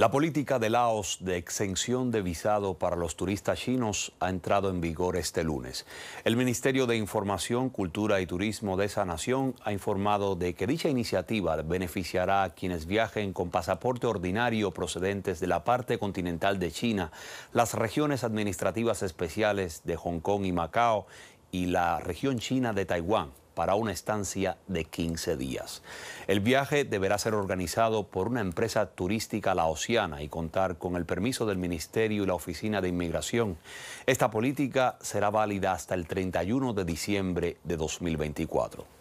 La política de Laos de exención de visado para los turistas chinos ha entrado en vigor este lunes. El Ministerio de Información, Cultura y Turismo de esa nación ha informado de que dicha iniciativa beneficiará a quienes viajen con pasaporte ordinario procedentes de la parte continental de China, las regiones administrativas especiales de Hong Kong y Macao y la región china de Taiwán para una estancia de 15 días. El viaje deberá ser organizado por una empresa turística laosiana y contar con el permiso del Ministerio y la Oficina de Inmigración. Esta política será válida hasta el 31 de diciembre de 2024.